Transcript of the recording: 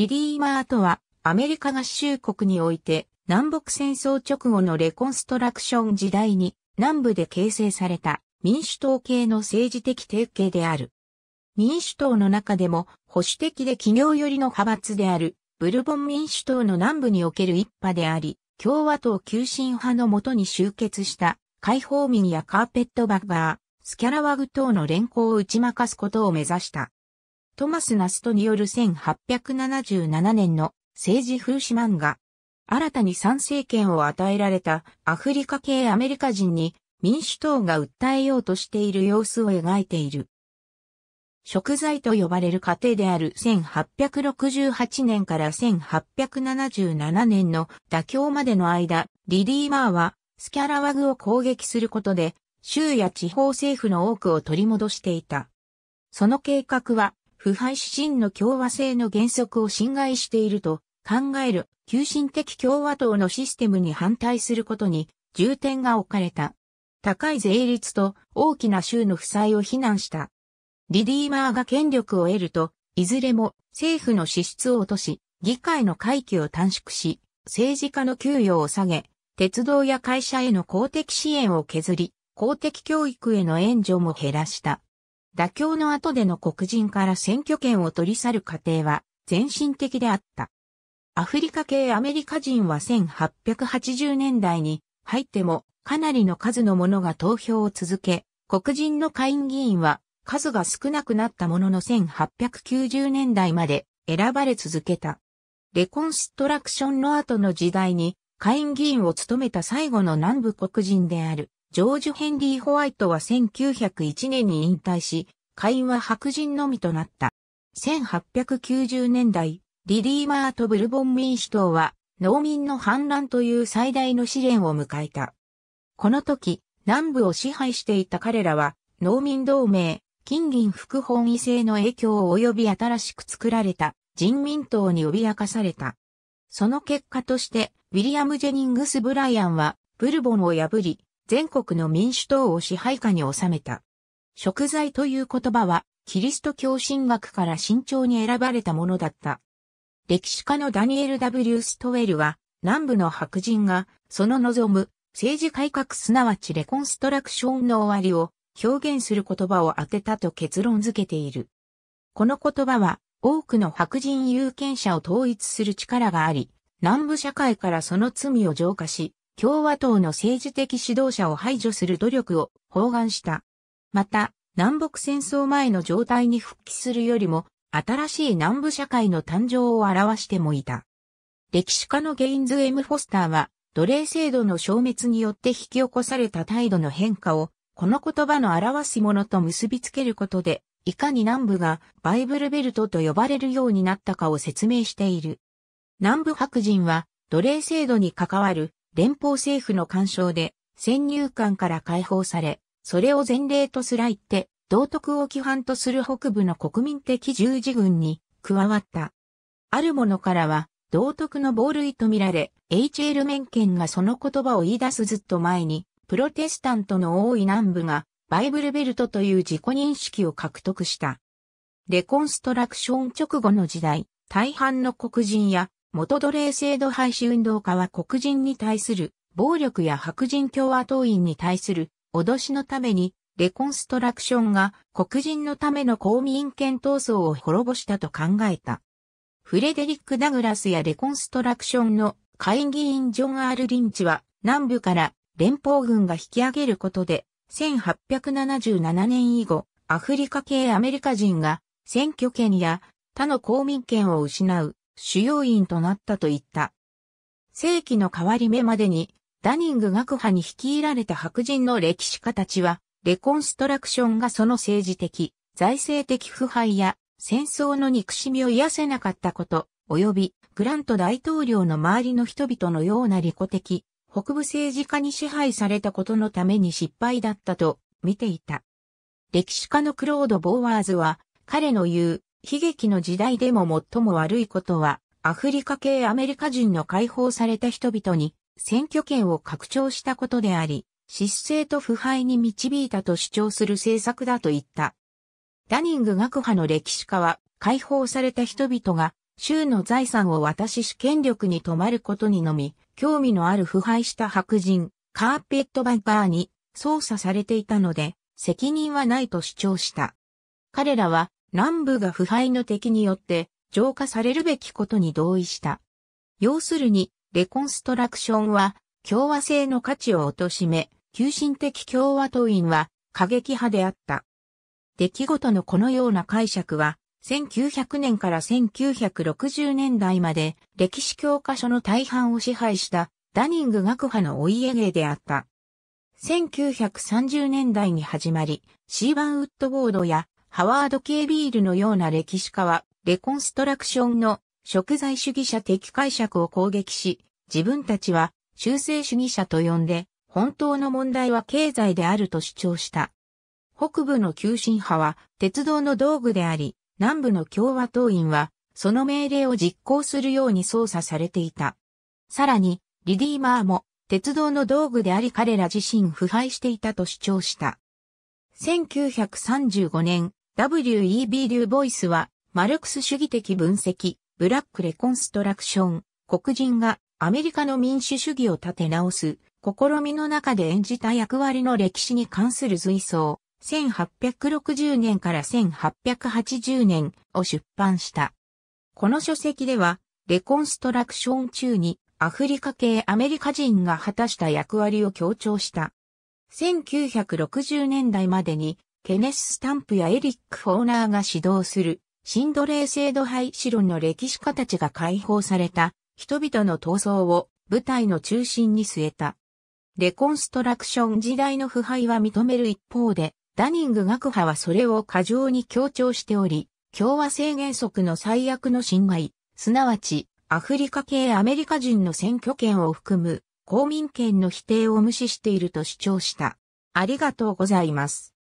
リリーマーとは、アメリカ合衆国において、南北戦争直後のレコンストラクション時代に、南部で形成された民主党系の政治的提携である。民主党の中でも保守的で企業寄りの派閥であるブルボン民主党の南部における一派であり、共和党急進派のもとに集結した解放民やカーペットバッガー、スキャラワグ等の連行を打ち負かすことを目指した。トマス・ナストによる1877年の政治風刺漫画。新たに参政権を与えられたアフリカ系アメリカ人に民主党が訴えようとしている様子を描いている。食材と呼ばれる過程である1868年から1877年の妥協までの間、リリーマーはスキャラワグを攻撃することで、州や地方政府の多くを取り戻していた。その計画は腐敗指針の共和制の原則を侵害していると考える急進的共和党のシステムに反対することに重点が置かれた。高い税率と大きな州の負債を非難した。リディーマーが権力を得ると、いずれも政府の支出を落とし、議会の会期を短縮し、政治家の給与を下げ、鉄道や会社への公的支援を削り、公的教育への援助も減らした。妥協の後での黒人から選挙権を取り去る過程は前進的であった。アフリカ系アメリカ人は1880年代に入ってもかなりの数の者が投票を続け、黒人の下院議員は数が少なくなったものの1890年代まで選ばれ続けた。レコンストラクションの後の時代に下院議員を務めた最後の南部黒人であるジョージ・ヘンリー・ホワイトは1901年に引退し、会員は白人のみとなった。1890年代、リリーマーとブルボン民主党は農民の反乱という最大の試練を迎えた。この時、南部を支配していた彼らは農民同盟、金銀副本位制の影響及び新しく作られた人民党に脅かされた。その結果として、ウィリアム・ジェニングス・ブライアンはブルボンを破り、全国の民主党を支配下に収めた。食材という言葉は、キリスト教神学から慎重に選ばれたものだった。歴史家のダニエル・ W・ ストウェルは、南部の白人が、その望む、政治改革すなわちレコンストラクションの終わりを表現する言葉を当てたと結論付けている。この言葉は多くの白人有権者を統一する力があり、南部社会からその罪を浄化し、共和党の政治的指導者を排除する努力を包含した。また、南北戦争前の状態に復帰するよりも、新しい南部社会の誕生を表してもいた。歴史家のゲインズ・エム・フォスターは、奴隷制度の消滅によって引き起こされた態度の変化を、この言葉の表すものと結びつけることで、いかに南部がバイブルベルトと呼ばれるようになったかを説明している。南部白人は奴隷制度に関わる連邦政府の干渉で先入観から解放され、それを前例とすら言って、道徳を規範とする北部の国民的十字軍に加わった。ある者からは、道徳の暴類と見られ、H.L. 面権がその言葉を言い出すずっと前に、プロテスタントの多い南部が、バイブルベルトという自己認識を獲得した。レコンストラクション直後の時代、大半の黒人や元奴隷制度廃止運動家は黒人に対する暴力や白人共和党員に対する脅しのためにレコンストラクションが黒人のための公民権闘争を滅ぼしたと考えた。フレデリック・ダグラスやレコンストラクションの会議員ジョン・アール・リンチは南部から連邦軍が引き上げることで1877年以後アフリカ系アメリカ人が選挙権や他の公民権を失う主要因となったと言った。世紀の変わり目までに、ダニング学派に率いられた白人の歴史家たちは、レコンストラクションがその政治的、財政的腐敗や戦争の憎しみを癒せなかったこと、及びグラント大統領の周りの人々のような利己的、北部政治家に支配されたことのために失敗だったと見ていた。歴史家のクロード・ボーワーズは、彼の言う悲劇の時代でも最も悪いことは、アフリカ系アメリカ人の解放された人々に選挙権を拡張したことであり、失勢と腐敗に導いたと主張する政策だと言った。ダニング学派の歴史家は、解放された人々が、州の財産を渡し主権力に止まることにのみ、興味のある腐敗した白人、カーペットバンカーに操作されていたので、責任はないと主張した。彼らは南部が腐敗の敵によって浄化されるべきことに同意した。要するに、レコンストラクションは共和制の価値を貶め、急進的共和党員は過激派であった。出来事のこのような解釈は、1900年から1960年代まで歴史教科書の大半を支配したダニング学派のお家芸であった。1930年代に始まり、シーバンウッドボードやハワード・ケービールのような歴史家は、レコンストラクションの食材主義者的解釈を攻撃し、自分たちは修正主義者と呼んで、本当の問題は経済であると主張した。北部の急進派は鉄道の道具であり、南部の共和党員はその命令を実行するように操作されていた。さらに、リディーマーも鉄道の道具であり彼ら自身腐敗していたと主張した。1935年、W.E.B. リューボイスは、マルクス主義的分析、ブラックレコンストラクション、黒人がアメリカの民主主義を立て直す、試みの中で演じた役割の歴史に関する随想、1860年から1880年を出版した。この書籍では、レコンストラクション中にアフリカ系アメリカ人が果たした役割を強調した。1960年代までにケネス・スタンプやエリック・フォーナーが指導する、シンドレー制度廃止論の歴史家たちが解放された、人々の闘争を舞台の中心に据えた。レコンストラクション時代の腐敗は認める一方で、ダニング学派はそれを過剰に強調しており、共和制原則の最悪の侵害、すなわち、アフリカ系アメリカ人の選挙権を含む公民権の否定を無視していると主張した。ありがとうございます。